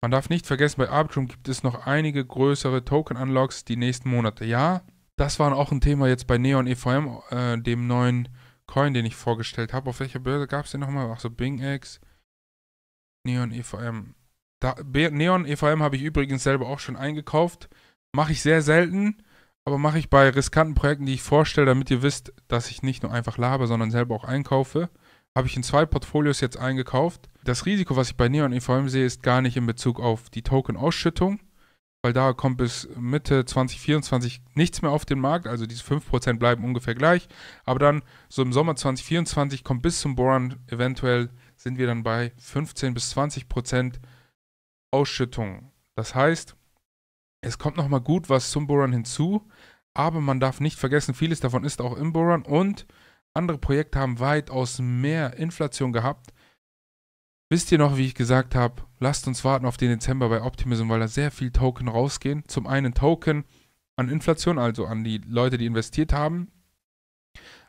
Man darf nicht vergessen, bei Arbitrum gibt es noch einige größere Token-Unlocks die nächsten Monate. Ja, das war auch ein Thema jetzt bei Neon EVM, äh, dem neuen Coin, den ich vorgestellt habe. Auf welcher Börse gab es den nochmal? Achso, BingX, Neon EVM. Da, Neon EVM habe ich übrigens selber auch schon eingekauft. Mache ich sehr selten, aber mache ich bei riskanten Projekten, die ich vorstelle, damit ihr wisst, dass ich nicht nur einfach labe, sondern selber auch einkaufe habe ich in zwei Portfolios jetzt eingekauft. Das Risiko, was ich bei Neon EVM sehe, ist gar nicht in Bezug auf die Token-Ausschüttung, weil da kommt bis Mitte 2024 nichts mehr auf den Markt. Also diese 5% bleiben ungefähr gleich. Aber dann so im Sommer 2024 kommt bis zum Boron eventuell sind wir dann bei 15 bis 20% Ausschüttung. Das heißt, es kommt nochmal gut was zum Boron hinzu, aber man darf nicht vergessen, vieles davon ist auch im Boron und andere Projekte haben weitaus mehr Inflation gehabt. Wisst ihr noch, wie ich gesagt habe, lasst uns warten auf den Dezember bei Optimism, weil da sehr viel Token rausgehen. Zum einen Token an Inflation, also an die Leute, die investiert haben.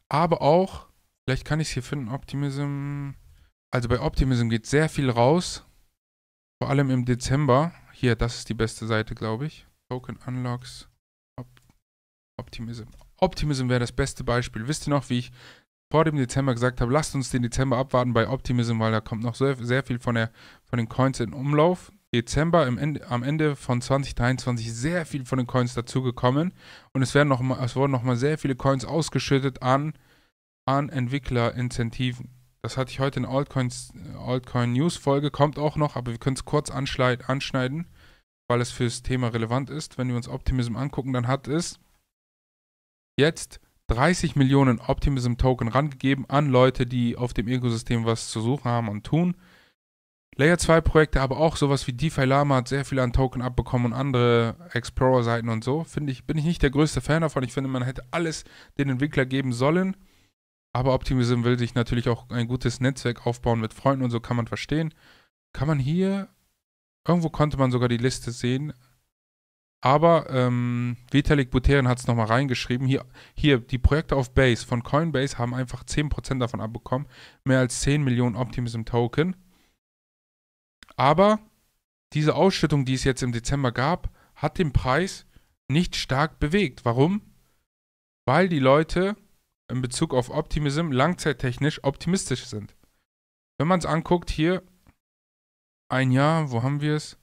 Aber auch, vielleicht kann ich es hier finden, Optimism. Also bei Optimism geht sehr viel raus. Vor allem im Dezember. Hier, das ist die beste Seite, glaube ich. Token Unlocks. Op Optimism. Optimism wäre das beste Beispiel. Wisst ihr noch, wie ich vor dem Dezember gesagt habe, lasst uns den Dezember abwarten bei Optimism, weil da kommt noch sehr, sehr viel von, der, von den Coins in Umlauf. Dezember Ende, am Ende von 2023 sehr viel von den Coins dazugekommen und es, werden noch mal, es wurden nochmal sehr viele Coins ausgeschüttet an, an Entwicklerinzentiven. Das hatte ich heute in Altcoins, Altcoin News Folge, kommt auch noch, aber wir können es kurz anschneiden, weil es fürs Thema relevant ist. Wenn wir uns Optimism angucken, dann hat es jetzt 30 Millionen Optimism Token rangegeben an Leute, die auf dem Ökosystem was zu suchen haben und tun. Layer 2 Projekte, aber auch sowas wie DeFi Lama hat sehr viel an Token abbekommen und andere Explorer-Seiten und so. Finde ich, bin ich nicht der größte Fan davon. Ich finde, man hätte alles den Entwickler geben sollen. Aber Optimism will sich natürlich auch ein gutes Netzwerk aufbauen mit Freunden und so kann man verstehen. Kann man hier, irgendwo konnte man sogar die Liste sehen, aber ähm, Vitalik Buterin hat es nochmal reingeschrieben. Hier, hier, die Projekte auf Base von Coinbase haben einfach 10% davon abbekommen. Mehr als 10 Millionen Optimism Token. Aber diese Ausschüttung, die es jetzt im Dezember gab, hat den Preis nicht stark bewegt. Warum? Weil die Leute in Bezug auf Optimism langzeittechnisch optimistisch sind. Wenn man es anguckt, hier ein Jahr, wo haben wir es?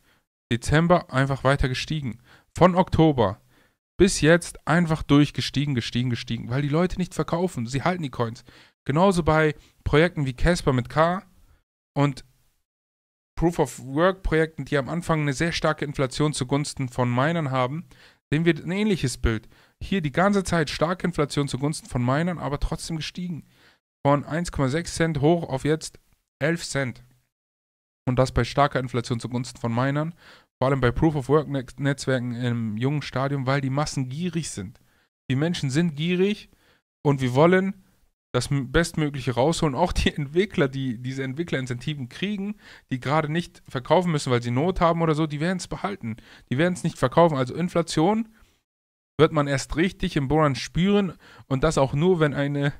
Dezember einfach weiter gestiegen von Oktober bis jetzt einfach durchgestiegen, gestiegen, gestiegen, weil die Leute nicht verkaufen. Sie halten die Coins. Genauso bei Projekten wie Casper mit K und Proof of Work Projekten, die am Anfang eine sehr starke Inflation zugunsten von Minern haben, sehen wir ein ähnliches Bild. Hier die ganze Zeit starke Inflation zugunsten von Minern, aber trotzdem gestiegen. Von 1,6 Cent hoch auf jetzt 11 Cent. Und das bei starker Inflation zugunsten von Minern vor allem bei Proof-of-Work-Netzwerken im jungen Stadium, weil die Massen gierig sind. Die Menschen sind gierig und wir wollen das Bestmögliche rausholen. Auch die Entwickler, die diese Entwicklerinzentiven kriegen, die gerade nicht verkaufen müssen, weil sie Not haben oder so, die werden es behalten. Die werden es nicht verkaufen. Also Inflation wird man erst richtig im Bohren spüren und das auch nur, wenn eine,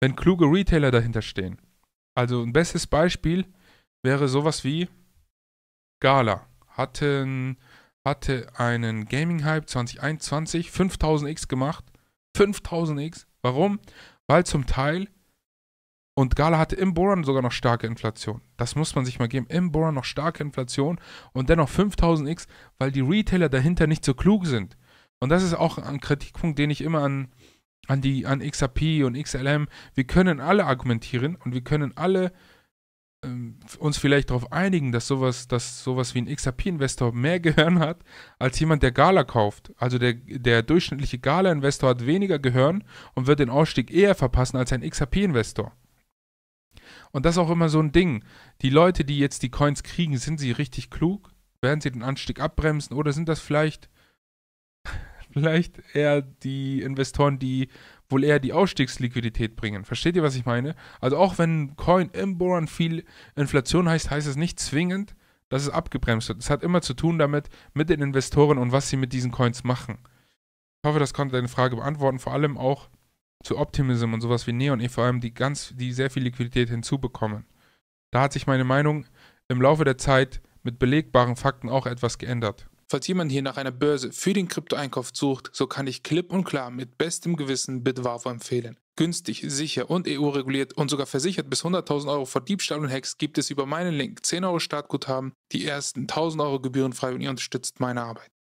wenn kluge Retailer dahinter stehen. Also ein bestes Beispiel wäre sowas wie Gala hatten, hatte einen Gaming-Hype 2021, 5000x gemacht. 5000x. Warum? Weil zum Teil und Gala hatte im Boron sogar noch starke Inflation. Das muss man sich mal geben. Im Boron noch starke Inflation und dennoch 5000x, weil die Retailer dahinter nicht so klug sind. Und das ist auch ein Kritikpunkt, den ich immer an, an, die, an XRP und XLM, wir können alle argumentieren und wir können alle ähm, uns vielleicht darauf einigen, dass sowas, dass sowas wie ein XRP-Investor mehr Gehirn hat als jemand, der Gala kauft. Also der, der durchschnittliche Gala-Investor hat weniger Gehirn und wird den Ausstieg eher verpassen als ein XRP-Investor. Und das ist auch immer so ein Ding. Die Leute, die jetzt die Coins kriegen, sind sie richtig klug? Werden sie den Anstieg abbremsen oder sind das vielleicht, vielleicht eher die Investoren, die wohl eher die Ausstiegsliquidität bringen. Versteht ihr, was ich meine? Also auch wenn Coin im Boron viel Inflation heißt, heißt es nicht zwingend, dass es abgebremst wird. Es hat immer zu tun damit, mit den Investoren und was sie mit diesen Coins machen. Ich hoffe, das konnte deine Frage beantworten, vor allem auch zu Optimism und sowas wie Neon EVM, die ganz, die sehr viel Liquidität hinzubekommen. Da hat sich meine Meinung im Laufe der Zeit mit belegbaren Fakten auch etwas geändert. Falls jemand hier nach einer Börse für den Kryptoeinkauf sucht, so kann ich klipp und klar mit bestem Gewissen Bitwavo empfehlen. Günstig, sicher und EU-reguliert und sogar versichert bis 100.000 Euro vor Diebstahl und Hacks gibt es über meinen Link 10 Euro Startguthaben, die ersten 1.000 Euro gebührenfrei und ihr unterstützt meine Arbeit.